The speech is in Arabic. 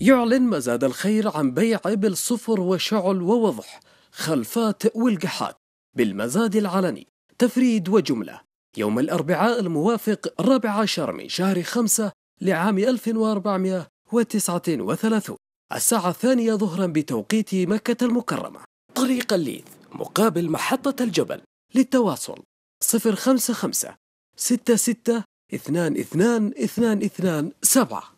يعلن مزاد الخير عن بيع إبل صفر وشعل ووضح خلفات والقحات بالمزاد العلني تفريد وجملة يوم الأربعاء الموافق الرابع عشر من شهر خمسة لعام 1439 الساعة الثانية ظهرا بتوقيت مكة المكرمة طريق الليث مقابل محطة الجبل للتواصل 055 66 22 22 227